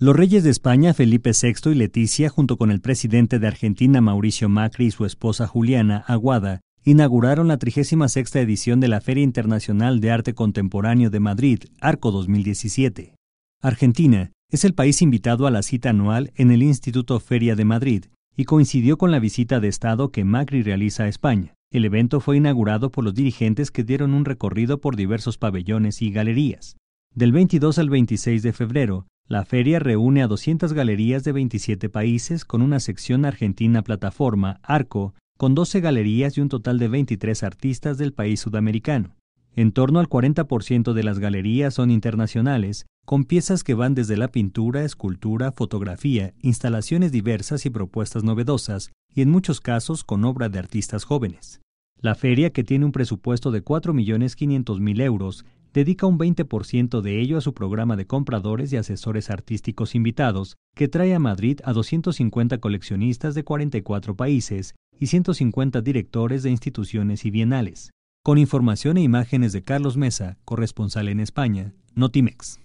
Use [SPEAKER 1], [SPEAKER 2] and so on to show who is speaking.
[SPEAKER 1] Los reyes de España, Felipe VI y Leticia, junto con el presidente de Argentina, Mauricio Macri, y su esposa Juliana Aguada, inauguraron la 36 edición de la Feria Internacional de Arte Contemporáneo de Madrid, Arco 2017. Argentina es el país invitado a la cita anual en el Instituto Feria de Madrid y coincidió con la visita de Estado que Macri realiza a España. El evento fue inaugurado por los dirigentes que dieron un recorrido por diversos pabellones y galerías. Del 22 al 26 de febrero la feria reúne a 200 galerías de 27 países con una sección argentina plataforma, Arco, con 12 galerías y un total de 23 artistas del país sudamericano. En torno al 40% de las galerías son internacionales, con piezas que van desde la pintura, escultura, fotografía, instalaciones diversas y propuestas novedosas, y en muchos casos con obra de artistas jóvenes. La feria, que tiene un presupuesto de 4.500.000 euros, dedica un 20% de ello a su programa de compradores y asesores artísticos invitados, que trae a Madrid a 250 coleccionistas de 44 países y 150 directores de instituciones y bienales. Con información e imágenes de Carlos Mesa, corresponsal en España, Notimex.